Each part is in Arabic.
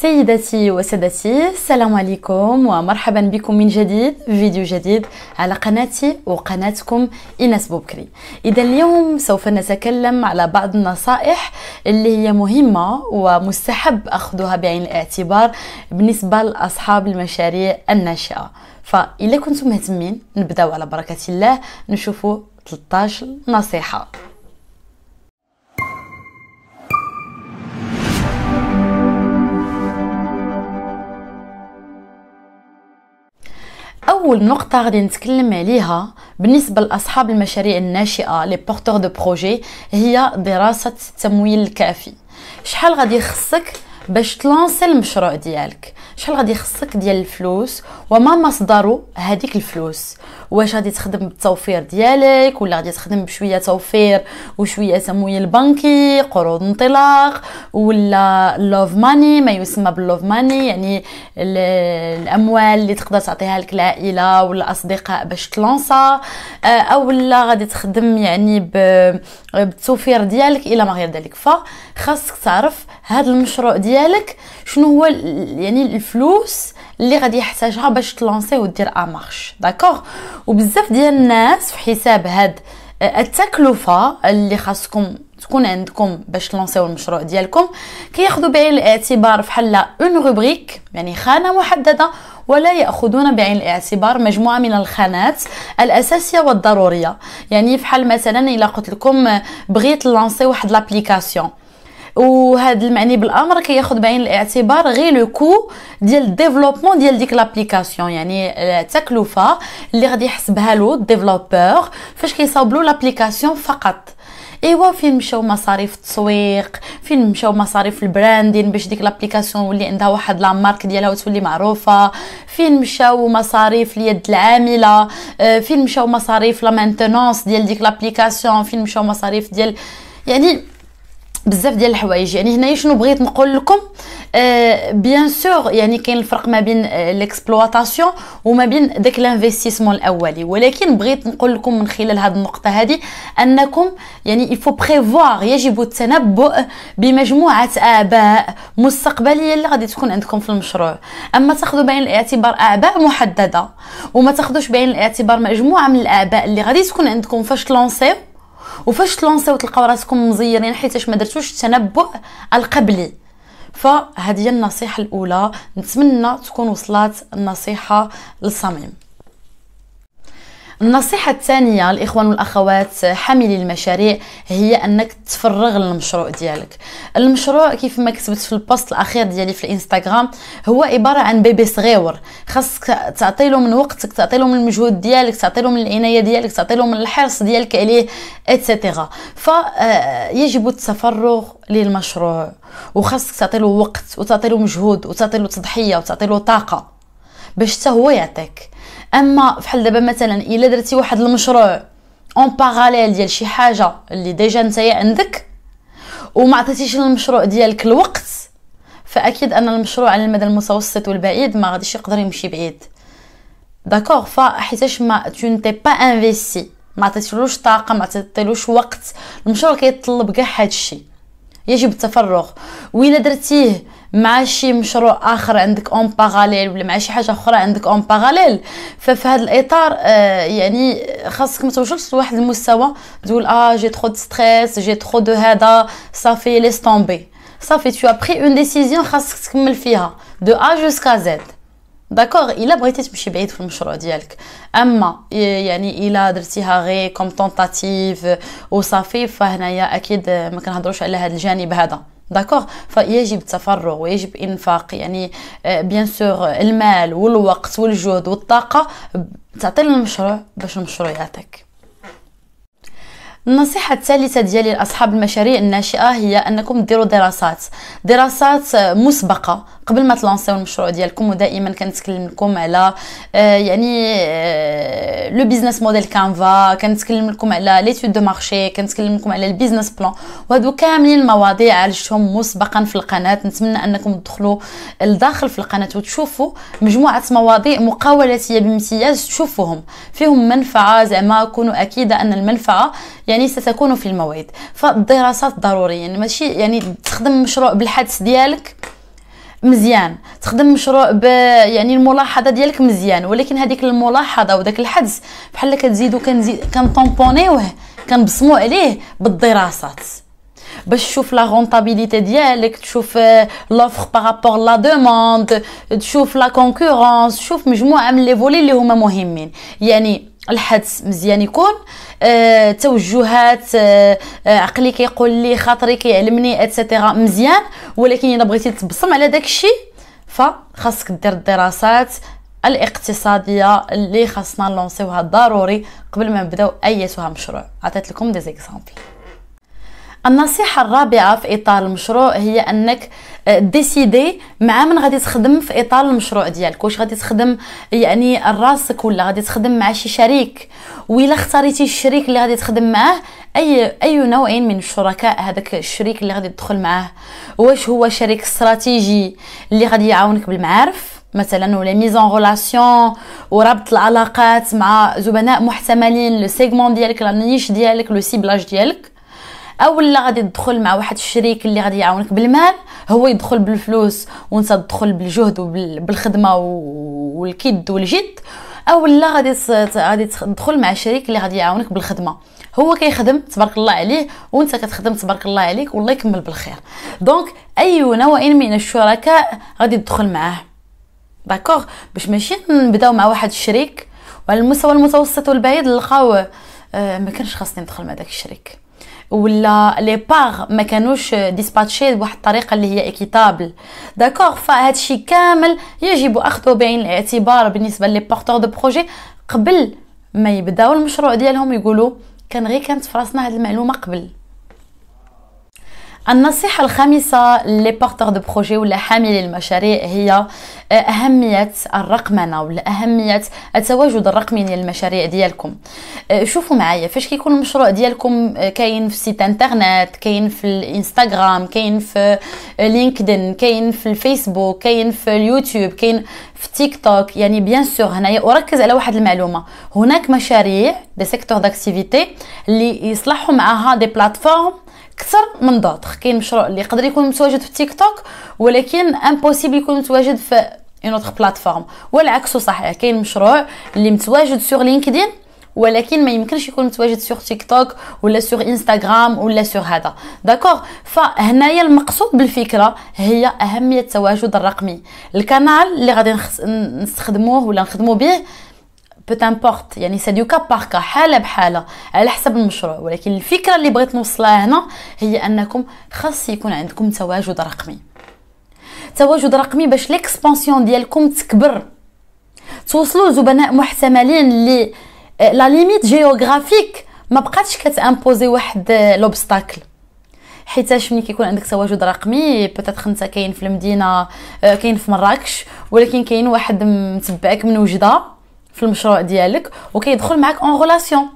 سيداتي وسادتي السلام عليكم ومرحبا بكم من جديد في فيديو جديد على قناتي وقناتكم إنس بوبكري إذا اليوم سوف نتكلم على بعض النصائح اللي هي مهمة ومستحب أخذها بعين الاعتبار بالنسبة لأصحاب المشاريع الناشئة فإذا كنتم مهتمين نبدأ على بركة الله نشوفوا 13 نصيحة اول نقطه غادي نتكلم عليها بالنسبه لاصحاب المشاريع الناشئه لي بورتور دو بروجي هي دراسه التمويل الكافي شحال غادي يخصك باش تلانسي المشروع ديالك شحال غادي يخصك ديال الفلوس وما مصدره هذيك الفلوس واش غادي تخدم بالتوفير ديالك ولا غادي تخدم بشويه توفير وشويه سموي البنكي قروض انطلاق ولا لوف ماني ما يسمى باللوف ماني يعني الاموال اللي تقدر تعطيها لك العائله ولا الاصدقاء باش تلونسا آه، او لا غادي تخدم يعني بالتوفير ديالك الى ما غير ذلك فخاصك تعرف هذا المشروع ديالك شنو هو يعني الفلوس اللي غادي يحتاجها باش تلونسي ودير مارش داكوغ وبزاف ديال الناس في حساب هاد آه، التكلفه اللي خاصكم تكون عندكم باش تلونسيو المشروع ديالكم كياخذوا بعين الاعتبار فحال اون روبريك يعني خانه محدده ولا ياخذون بعين الاعتبار مجموعه من الخانات الاساسيه والضروريه يعني فحال مثلا الا قلت لكم آه، بغيت لونسي واحد لابليكاسيون وهذا المعني بالامر كياخذ بعين الاعتبار غير لو كو ديال الديفلوبمون ديال ديك لابليكاسيون يعني التكلفه آه، اللي غادي يحسبها له الديفلوبور فاش كيصاوب له لابليكاسيون فقط ايوا فين مشاو مصاريف التسويق فين مشاو مصاريف البراندين باش ديك لابليكاسيون واللي عندها واحد لامارك ديالها وتولي معروفه فين مشاو مصاريف اليد العامله آه، فين مشاو مصاريف لا ديال ديك لابليكاسيون فين مشاو مصاريف ديال يعني بزاف ديال الحوايج يعني هنايا شنو بغيت نقول لكم آه بيان سور يعني كاين الفرق ما بين آه ليكسبلواتاسيون وما بين داك الانفستيسمون الاولي ولكن بغيت نقول لكم من خلال هذه النقطه هذه انكم يعني يفو بريفوار يجب التنبؤ بمجموعه اباء مستقبليه اللي غادي تكون عندكم في المشروع اما تاخذوا بعين الاعتبار اباء محدده وما تاخذوش بعين الاعتبار مجموعه من الاباء اللي غادي تكون عندكم فاش تلونسيو وفاش تلونسيو تلقاو راسكم مزيرين حيتاش ما درتوش التنبؤ القبلي فهذه النصيحه الاولى نتمنى تكون وصلت النصيحه للصميم النصيحة الثانية الإخوان والأخوات حاملي المشاريع هي أنك تفرغ للمشروع ديالك المشروع كيف ما كتبت في البوست الأخير ديالي في الإنستغرام هو عبارة عن بيبي صغير خاصك تعطي له من وقتك تعطي له من المجهود ديالك تعطي له من العناية ديالك تعطي له من الحرص ديالك عليه اتسيتيرا فيجب آه، التفرغ للمشروع وخاصك تعطي له وقت وتعطي له مجهود وتعطي له تضحية وتعطي له طاقة باش حتى هو يعطيك اما فحال دابا مثلا الا درتي واحد المشروع اون باراليل ديال شي حاجه اللي ديجا نتايا عندك وما عطيتيش المشروع ديالك الوقت فاكيد ان المشروع على المدى المتوسط والبعيد ما غاديش يقدر يمشي بعيد داكوغ فحيتاش ما نتي با انفيستي ما عطيتيلوش طاقه ما عطيتيلوش وقت المشروع كيطلب كاع هادشي يجب التفرغ وإلا درتيه مع شي مشروع اخر عندك اون باراليل ولا مع شي حاجه اخرى عندك اون باراليل ففي هذا الاطار آه، يعني خاصك ما توصلش لواحد المستوى تقول اه جي ترو دو ستريس جي ترو دو هذا صافي ليس طومبي صافي tu as pris une décision خاصك تكمل فيها دو ا جوسكا زد داكوغ الا بغيتي تمشي بعيد في المشروع ديالك اما يعني الا درتيها غير كوم طونطاتيف وصافي فهنايا اكيد ما كنهضروش على هذا الجانب هذا داكوغ فيجب التفرغ ويجب انفاق يعني بيان سور المال والوقت والجهد والطاقه تعطي للمشروع باش المشروع يعطيك النصيحة الثالثة ديالي لأصحاب المشاريع الناشئة هي أنكم ديروا دراسات دراسات مسبقة قبل ما تلونسيو المشروع ديالكم ودائما كنتكلم لكم على آه، يعني لو بيزنس موديل كانفا كنتكلم لكم على ليتود دو مارشي كنتكلم لكم على البيزنس بلان وهادو كاملين المواضيع عالجتهم مسبقا في القناه نتمنى انكم تدخلوا لداخل في القناه وتشوفوا مجموعه مواضيع مقاولاتيه بامتياز تشوفوهم فيهم منفعه زعما كونوا اكيده ان المنفعه يعني ستكون في الموعد فالدراسات ضروري يعني ماشي يعني تخدم مشروع بالحدس ديالك مزيان تخدم مشروع ب يعني الملاحظه ديالك مزيان ولكن هذيك الملاحظه وداك الحدس بحال كتزيدو كنزيد كنطومبونيوه كنبصمو عليه بالدراسات باش تشوف لا غونطابيليتي ديالك تشوف لوفر بارابور لا دوموند تشوف لا كونكورونس تشوف مجموعه من لي فولي اللي هما مهمين يعني الحدس مزيان يكون آه توجهات آه, آه، عقلي كيقول لي خاطري كيعلمني اتسيتيرا مزيان ولكن الا بغيتي تبصم على داك الشيء فخاصك دير الدراسات الاقتصاديه اللي خاصنا نلونسيوها ضروري قبل ما نبداو اي مشروع عطيت لكم دي زيكزامبل النصيحة الرابعة في إطار المشروع هي أنك ديسيدي آه، مع من غادي تخدم في اطار المشروع ديالك واش غادي تخدم يعني راسك ولا غادي تخدم مع شي شريك وإلا اختاريتي الشريك اللي غادي تخدم معاه اي اي نوع من الشركاء هذاك الشريك اللي غادي تدخل معاه واش هو شريك استراتيجي اللي غادي يعاونك بالمعارف مثلا ولا ميزون غولاسيون وربط العلاقات مع زبناء محتملين لو سيغمون ديالك لا نيش ديالك لو سيبلاج ديالك او اللي غادي تدخل مع واحد الشريك اللي غادي يعاونك بالمال هو يدخل بالفلوس وانت تدخل بالجهد وبالخدمه والكد والجد او لا غادي غادي تدخل مع شريك اللي غادي يعاونك بالخدمه هو كيخدم تبارك الله عليه وانت كتخدم تبارك الله عليك والله يكمل بالخير دونك اي نوع من الشركاء غادي تدخل معاه داكوغ باش ماشي نبداو مع واحد الشريك وعلى المستوى المتوسط والبعيد نلقاو آه ما كانش خاصني ندخل مع داك الشريك ولا لي باغ ما كانوش ديسباتشي بواحد الطريقه اللي هي اكيتابل داكوغ فهاد الشيء كامل يجب اخذه بعين الاعتبار بالنسبه لي بورتور دو بروجي قبل ما يبداو المشروع ديالهم يقولوا كان غير كانت في راسنا هاد المعلومه قبل النصيحة الخامسة لي بارتور دو بروجي ولا حاملي المشاريع هي آه، أهمية الرقمنة ولا أهمية التواجد الرقمي للمشاريع ديالكم آه، شوفوا معايا فاش كيكون المشروع ديالكم آه، كاين في سيت انترنت كاين في الانستغرام كاين في لينكدين كاين في الفيسبوك كاين في اليوتيوب كاين في تيك توك يعني بيان سور هنايا أركز على واحد المعلومة هناك مشاريع دي سيكتور داكتيفيتي اللي يصلحوا معها دي بلاتفورم اكثر من دوطخ كاين مشروع اللي يقدر يكون متواجد في تيك توك ولكن امبوسيبل يكون متواجد في اون بلاتفورم والعكس صحيح كاين مشروع اللي متواجد سور لينكدين ولكن ما يمكنش يكون متواجد سور تيك توك ولا سور انستغرام ولا سور هذا داكوغ فهنايا المقصود بالفكره هي اهميه التواجد الرقمي الكانال اللي غادي نستخدموه ولا نخدمو به بوت يعني سا دو كا بار كا حاله بحاله على حسب المشروع ولكن الفكره اللي بغيت نوصلها هنا هي انكم خاص يكون عندكم تواجد رقمي تواجد رقمي باش ليكسبونسيون ديالكم تكبر توصلوا زبناء محتملين لي آه، لا ليميت جيوغرافيك ما بقاتش كتامبوزي واحد لوبستاكل آه، حيتاش ملي كيكون عندك تواجد رقمي بتاتخ انت كاين في المدينه آه، كاين في مراكش ولكن كاين واحد متبعك من وجده في المشروع ديالك وكيدخل معك اون غولاسيون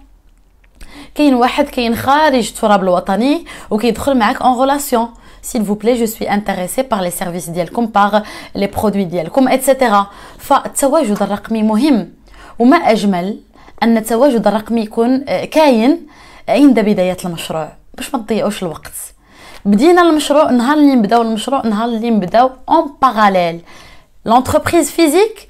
كاين واحد كاين خارج التراب الوطني وكيدخل معك اون غولاسيون s'il vous plaît je suis intéressé par les services ديالكم par les produits ديالكم etc فالتواجد الرقمي مهم وما اجمل ان التواجد الرقمي يكون آه، كاين عند بدايه المشروع باش ما تضيعوش الوقت بدينا المشروع نهار اللي نبداو المشروع نهار اللي نبداو اون باراليل لونتربريز فيزيك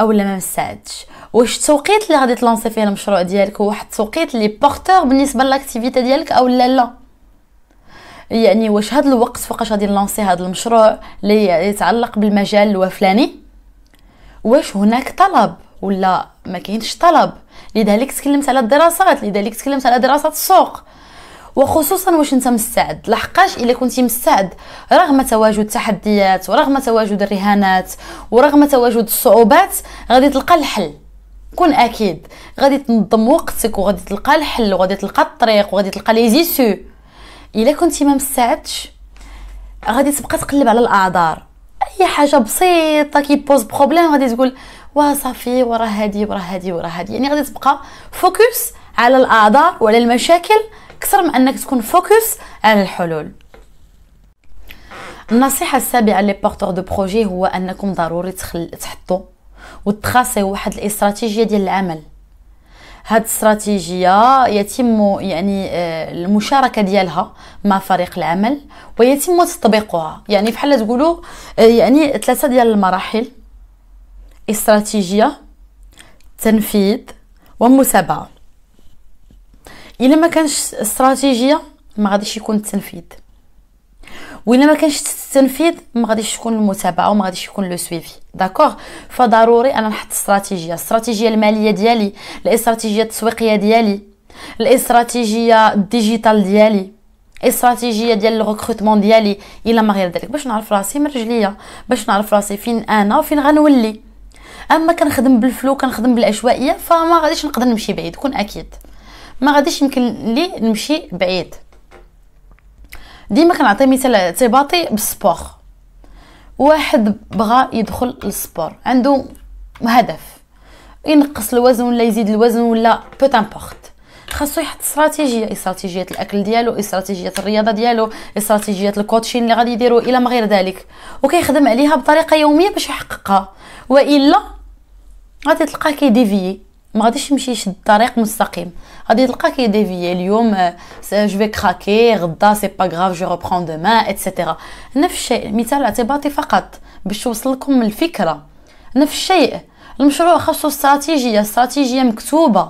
اولا ما مساعدش واش التوقيت اللي غادي تلونسي فيه المشروع ديالك هو واحد التوقيت اللي بورتور بالنسبه لاكتيفيتي ديالك او لا لا يعني واش هاد الوقت فوقاش غادي نلونسي هاد المشروع اللي يتعلق بالمجال الوفلاني واش هناك طلب ولا ما كاينش طلب لذلك تكلمت على الدراسات لذلك تكلمت على دراسات السوق وخصوصا واش انت مستعد لحقاش الا كنتي مستعد رغم تواجد تحديات ورغم تواجد الرهانات ورغم تواجد الصعوبات غادي تلقى الحل كن اكيد غادي تنظم وقتك وغادي تلقى الحل وغادي تلقى الطريق وغادي تلقى لي زيسو الا كنتي ما مستعدش غادي تبقى تقلب على الاعذار اي حاجه بسيطه كيبوز بروبليم غادي تقول وا صافي ورا هادي ورا هادي ورا هادي يعني غادي تبقى فوكس على الاعذار وعلى المشاكل اكثر من انك تكون فوكس على الحلول النصيحه السابعه لي بورتور دو بروجي هو انكم ضروري تخل... تحطوا وتخاصيو واحد الاستراتيجيه ديال العمل هاد الاستراتيجيه يتم يعني آه، المشاركه ديالها مع فريق العمل ويتم تطبيقها يعني بحال تقولوا آه، يعني ثلاثه ديال المراحل استراتيجيه تنفيذ ومتابعه الا ما كانش استراتيجيه ما غاديش يكون التنفيذ وإلا ما كانش التنفيذ ما غاديش تكون المتابعه وما غاديش يكون لو سويفي داكوغ فضروري انا نحط استراتيجيه الاستراتيجيه الماليه ديالي الاستراتيجيه التسويقيه ديالي الاستراتيجيه الديجيتال ديالي الاستراتيجيه ديال الريكروتمون ديالي الا ما غير ذلك باش نعرف راسي من رجليا باش نعرف راسي فين انا وفين غنولي اما كنخدم بالفلو كنخدم بالعشوائيه فما غاديش نقدر نمشي بعيد كون اكيد ما غاديش يمكن لي نمشي بعيد ديما كنعطي مثال ارتباطي بالسبور واحد بغى يدخل للسبور عنده هدف ينقص الوزن ولا يزيد الوزن ولا بو تامبورت خاصو يحط استراتيجيه استراتيجيه الاكل ديالو استراتيجيه الرياضه ديالو استراتيجيه الكوتشين اللي غادي يديرو الى ما غير ذلك وكيخدم عليها بطريقه يوميه باش يحققها والا غادي تلقاه كيديفيي ما غاديش يمشي يشد طريق مستقيم غادي تلقى كيديفيي اليوم جو في كراكي غدا سي با غراف جو ريبرون دوما اتسيتيرا نفس الشيء مثال اعتباطي فقط باش توصل لكم الفكره نفس الشيء المشروع خاصو استراتيجيه استراتيجيه مكتوبه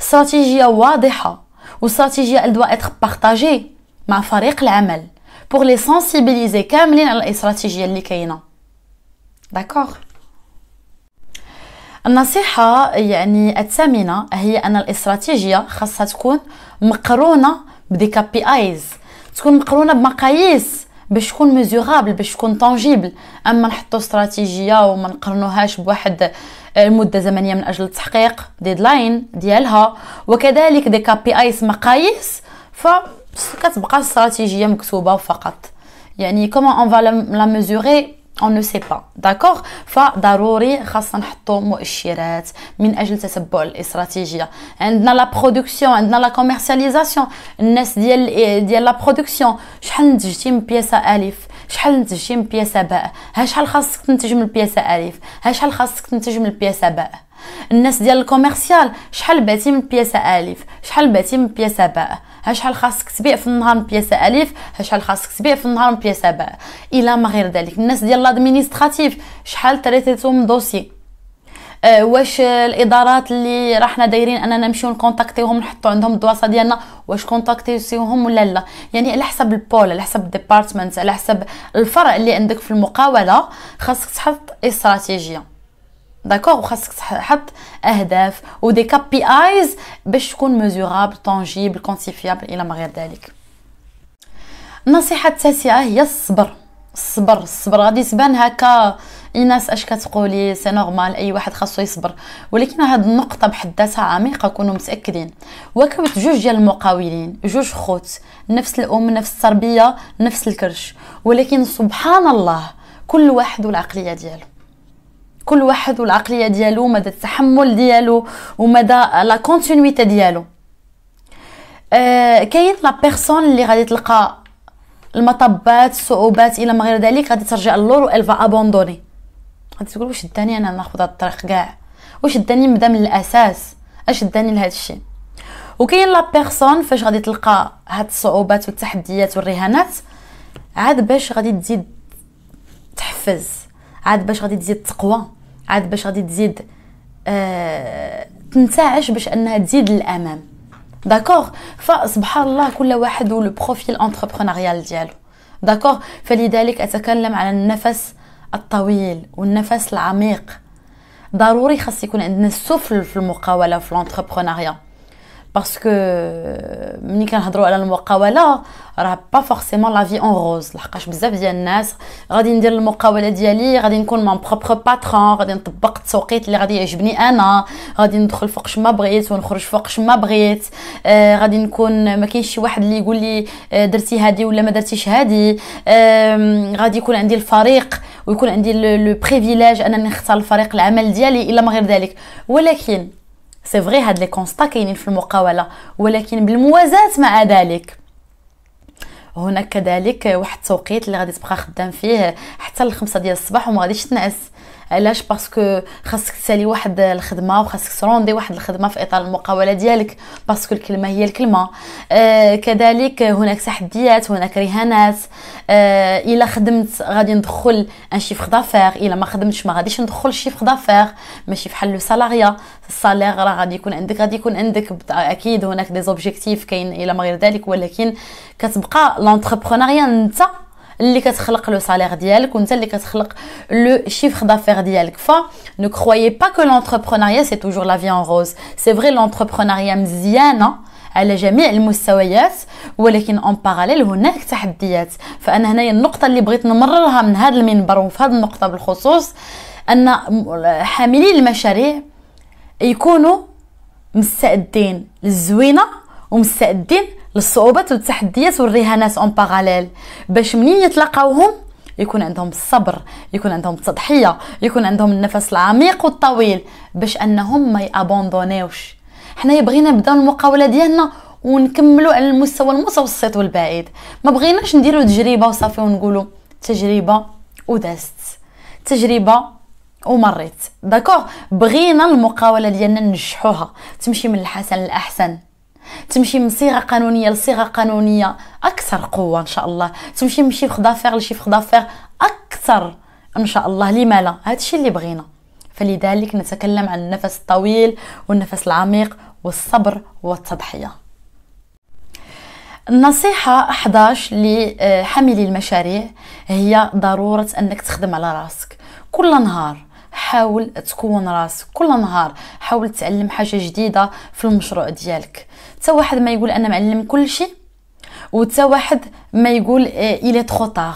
استراتيجيه واضحه والاستراتيجيه اللي doit être partagée مع فريق العمل بور لي sensibiliser كاملين على الاستراتيجيه اللي كاينه داكوغ النصيحة يعني الثامنة هي أن الاستراتيجية خاصها تكون مقرونة بدي كابي ايز تكون مقرونة بمقاييس باش تكون ميزورابل باش تكون طونجيبل اما نحطو استراتيجيه وما نقرنوهاش بواحد المده آه، زمنيه من اجل التحقيق ديدلاين ديالها وكذلك دي كابي ايز مقاييس ف كتبقى استراتيجيه مكتوبه فقط يعني كومون اون فا لا ميزوري اون نو سي با داكوغ فضروري خاصنا نحطو مؤشرات من اجل تتبع الاستراتيجيه عندنا لا برودكسيون عندنا لا كوميرسياليزاسيون الناس ديال ديال لا برودكسيون شحال نتجتي من بياسه الف شحال نتجتي من بياسه باء ها شحال خاصك تنتج من البياسه الف ها شحال خاصك تنتج من البياسه باء الناس ديال الكوميرسيال شحال باتي من بياسه الف شحال باتي من بياسه باء ها شحال خاصك تبيع في النهار بياسه الف ها شحال خاصك تبيع في النهار بياسه باء الى ما غير ذلك الناس ديال لادمينستراتيف شحال تريتيتهم دوسي آه واش الادارات اللي راحنا دايرين اننا نمشيو نكونتاكتيوهم نحطو عندهم الدواسه ديالنا واش كونتاكتيوهم ولا لا يعني على حسب البول على حسب الديبارتمنت على حسب الفرع اللي عندك في المقاوله خاصك تحط استراتيجيه داكوغ وخاصك تحط اهداف ودي كابي ايز باش تكون ميزورابل طونجيبل كونتيفيابل الى ما غير ذلك النصيحه التاسعه هي الصبر الصبر الصبر غادي تبان هكا ايناس اش كتقولي سي نورمال اي واحد خاصو يصبر ولكن هاد النقطه بحد ذاتها عميقه كونوا متاكدين وكبت جوج ديال المقاولين جوج خوت نفس الام نفس التربيه نفس الكرش ولكن سبحان الله كل واحد والعقليه ديالو كل واحد والعقليه ديالو مدى التحمل ديالو ومدى لا كونتينيتي ديالو أه كاين لا بيرسون اللي غادي تلقى المطبات الصعوبات الى ما غير ذلك غادي ترجع للور والفا ابوندوني غادي تقول واش داني انا ناخذ هذا الطريق كاع واش داني نبدا من الاساس اش داني لهذا الشيء وكاين لا بيرسون فاش غادي تلقى هاد الصعوبات والتحديات والرهانات عاد باش غادي تزيد تحفز عاد باش غادي تزيد تقوى عاد باش غادي تزيد آه تنتعش باش انها تزيد للامام داكوغ فسبحان الله كل واحد ولو بروفيل انتربرونيال ديالو داكوغ فلذلك اتكلم على النفس الطويل والنفس العميق ضروري خاص يكون عندنا السفل في المقاوله في الانتربرونيال باسكو ملي كنهضروا على المقاوله راه با فورسيمون لا في اون روز لحقاش بزاف ديال الناس غادي ندير المقاوله ديالي غادي نكون مون بروبر باترون غادي نطبق التوقيت اللي غادي يعجبني انا غادي ندخل فوقش ما بغيت ونخرج فوقش ما بغيت آه غادي نكون ما كاينش شي واحد اللي يقول لي درتي هادي ولا ما درتيش هادي آه غادي يكون عندي الفريق ويكون عندي لو بريفيليج انني نختار الفريق العمل ديالي الا ما غير ذلك ولكن سي فري هاد لي كونستا كاينين في المقاوله ولكن بالموازاه مع ذلك هناك كذلك واحد التوقيت اللي غادي تبقى خدام فيه حتى الخمسة ديال الصباح وما غاديش تنعس علاش باسكو خاصك تسالي واحد الخدمه وخاصك تروندي واحد الخدمه في اطار المقاوله ديالك باسكو الكلمه هي الكلمه آه كذلك هناك تحديات هناك رهانات آه الا خدمت غادي ندخل ان شيفر دافير الا ما خدمتش ما غاديش ندخل شيفغ دافير ماشي فحال لو سالاريا الصالير راه غادي يكون عندك غادي يكون عندك اكيد هناك دي زوبجيكتيف كاين الى ما غير ذلك ولكن كتبقى لونتربرونيا انت اللي كتخلق لو سالير ديالك وانت اللي كتخلق لو شيفر دافير ديالك ف نو كرويي با كو لونتربرونيا سي توجور لا في ان روز سي فري لونتربرونيا مزيانه على جميع المستويات ولكن اون باراليل هناك تحديات فانا هنايا النقطه اللي بغيت نمررها من هذا المنبر وفي هذه النقطه بالخصوص ان حاملي المشاريع يكونوا مستعدين للزوينه ومستعدين للصعوبات والتحديات والرهانات اون باراليل باش منين يتلاقاوهم يكون عندهم الصبر يكون عندهم التضحيه يكون عندهم النفس العميق والطويل باش انهم ما يابوندونيوش حنايا بغينا نبداو المقاوله ديالنا ونكملوا على المستوى المتوسط والبعيد ما بغيناش نديروا تجربه وصافي ونقولوا تجربه ودازت تجربه ومريت داكوغ بغينا المقاوله ديالنا ننجحوها تمشي من الحسن للاحسن تمشي من صيغه قانونيه لصيغه قانونيه اكثر قوه ان شاء الله تمشي من شيف دافير لشيف دافير اكثر ان شاء الله لما لا هادشي اللي بغينا فلذلك نتكلم عن النفس الطويل والنفس العميق والصبر والتضحيه النصيحة 11 لحاملي المشاريع هي ضرورة أنك تخدم على راسك كل نهار حاول تكون راسك كل نهار حاول تعلم حاجة جديدة في المشروع ديالك تا واحد ما يقول انا معلم كل شيء وتا واحد ما يقول آه، الي ترو طار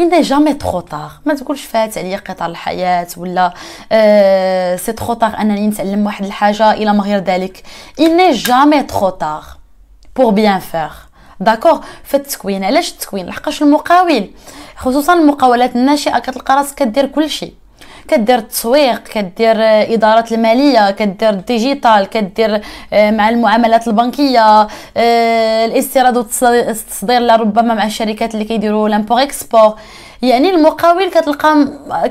il جامي ترو طار ما تقولش فات عليا قطار الحياه ولا أه سي ترو طار انني نتعلم واحد الحاجه الى ما غير ذلك il جامي ترو طار بور بيان فير داكور في التكوين علاش التكوين لحقاش المقاول خصوصا المقاولات الناشئه كتلقى راسك كدير كلشي كدير التسويق كدير اداره الماليه كدير الديجيتال كدير آه، مع المعاملات البنكيه آه، الاستيراد والتصدير لربما مع الشركات اللي كيديروا لامبور اكسبور يعني المقاول كتلقى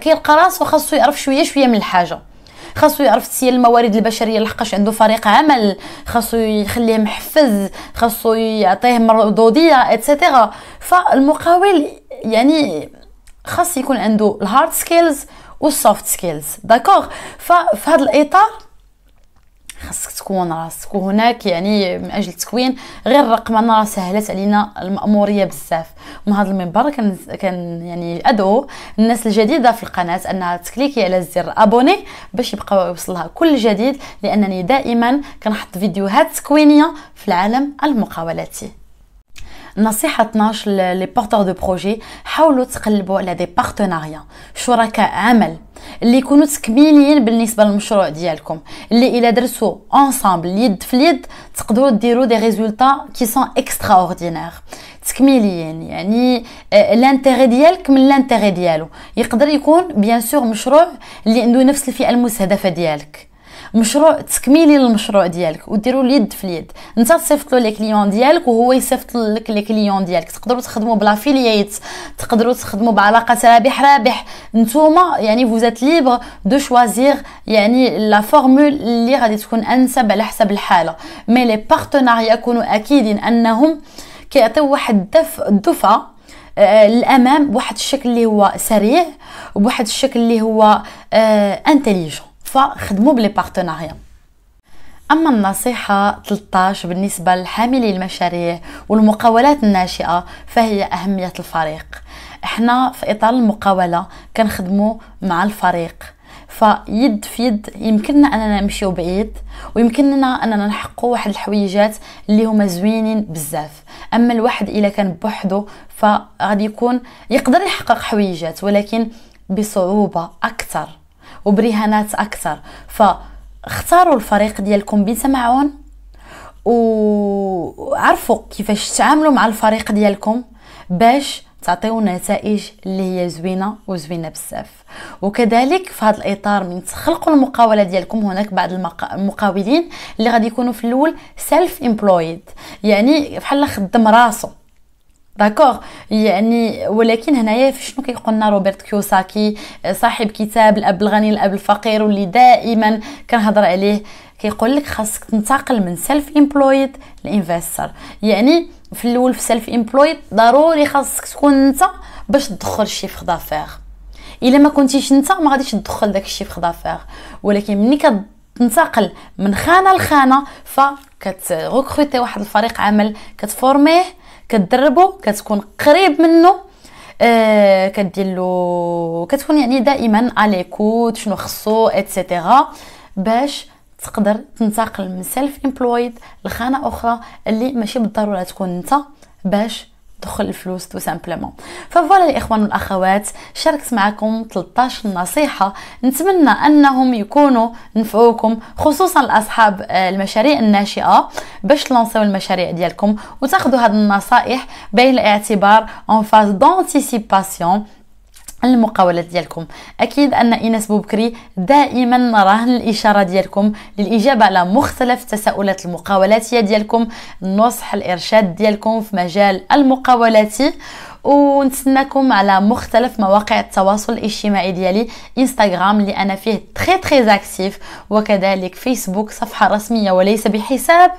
كيلقى راسو خاصو يعرف شويه شويه من الحاجه خاصو يعرف تسيير الموارد البشريه لحقاش عنده فريق عمل خاصو يخليه محفز خاصو يعطيه مردوديه اتسيتيرا فالمقاول يعني خاص يكون عنده الهارد سكيلز والسوفت سكيلز داكوغ ففي هذا الاطار خاصك تكون راسك وهناك يعني من اجل التكوين غير الرقمنه سهلت علينا الماموريه بزاف من هذا المنبر كان كان يعني ادعو الناس الجديده في القناه انها تكليكي على زر ابوني باش يبقى يوصلها كل جديد لانني دائما كنحط فيديوهات تكوينيه في العالم المقاولاتي نصيحة 12 لي بورتور دو بروجي حاولوا تقلبوا على دي بارتناريا شركاء عمل اللي يكونوا تكميليين بالنسبه للمشروع ديالكم اللي الا درتو انصامبل يد في اليد تقدروا ديروا دي ريزولطا كي سون اكسترا اوردينير تكميليين يعني لانتيغي آه، ديالك من لانتيغي ديالو يقدر يكون بيان سور مشروع اللي عنده نفس الفئه المستهدفه ديالك مشروع تكميلي للمشروع ديالك وديروا اليد في اليد انت تصيفط له لي كليون ديالك وهو يصيفط لك لي كليون ديالك تقدروا تخدموا بلافيلييت تقدروا تخدموا بعلاقات رابح رابح نتوما يعني فوزات ليبر دو شوازير يعني لا فورمول اللي غادي تكون انسب على حسب الحاله مي لي بارتناريا يكونوا اكيدين انهم كيعطيو واحد الدف الدفعه آه، للامام بواحد الشكل اللي هو سريع وبواحد الشكل اللي هو انتليجون آه، خدموا بلي بارتناريا أما النصيحة 13 بالنسبة لحاملي المشاريع والمقاولات الناشئة فهي أهمية الفريق احنا في إطار المقاولة كنخدمو مع الفريق فيد في يد يمكننا اننا نمشيو بعيد ويمكننا اننا نحققوا واحد الحويجات اللي هما زوينين بزاف اما الواحد الا كان بوحدو فغادي يكون يقدر يحقق حويجات ولكن بصعوبه اكثر وبرهانات اكثر فاختاروا الفريق ديالكم بتمعن وعرفوا كيفاش تتعاملوا مع الفريق ديالكم باش تعطيو نتائج اللي هي زوينه وزوينه بزاف وكذلك في هذا الاطار من تخلقوا المقاوله ديالكم هناك بعض المقاولين اللي غادي يكونوا في الاول سيلف امبلويد يعني بحال خدم راسو داكوغ يعني ولكن هنايا شنو كيقول لنا روبرت كيوساكي صاحب كتاب الاب الغني الاب الفقير واللي دائما كنهضر عليه كيقول لك خاصك تنتقل من سيلف امبلويد لانفستر يعني في الاول في سيلف امبلويد ضروري خاصك تكون انت باش تدخل شي في دافير الا ما كنتيش انت ما غاديش تدخل داك الشيء في دافير ولكن ملي كتنتقل من خانه لخانه فكتغوكروتي واحد الفريق عمل كتفورميه كتدربو كتكون قريب منه آه كدير له كتكون يعني دائما اليكوت شنو خصو اتسيتيرا باش تقدر تنتقل من سيلف امبلويد لخانه اخرى اللي ماشي بالضروره تكون انت باش دخل الفلوس تو سامبلومون فوالا الاخوان والاخوات شاركت معكم 13 نصيحه نتمنى انهم يكونوا نفعوكم خصوصا لاصحاب آه، المشاريع الناشئه باش تلونسيو المشاريع ديالكم وتاخذوا هذه النصائح بين الاعتبار اون فاز دونتيسيباسيون المقاولات ديالكم اكيد ان ايناس بوبكري دائما رهن الاشاره ديالكم للاجابه على مختلف تساؤلات المقاولاتيه ديالكم النصح الارشاد ديالكم في مجال المقاولاتي ونتسناكم على مختلف مواقع التواصل الاجتماعي ديالي انستغرام اللي انا فيه تري تري اكتيف وكذلك فيسبوك صفحه رسميه وليس بحساب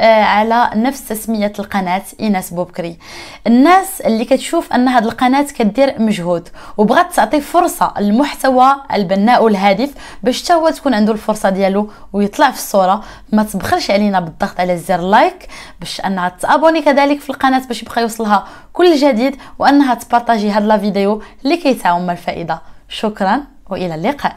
آه، على نفس تسميه القناه ايناس بوبكري الناس اللي كتشوف ان هذه القناه كدير مجهود وبغات تعطي فرصه للمحتوى البناء والهادف باش حتى هو تكون عنده الفرصه ديالو ويطلع في الصوره ما تبخلش علينا بالضغط على زر لايك باش انها تابوني كذلك في القناه باش يبقى يوصلها كل جديد وانها تبارطاجي هاد لا فيديو اللي كيتعاون الفائده شكرا والى اللقاء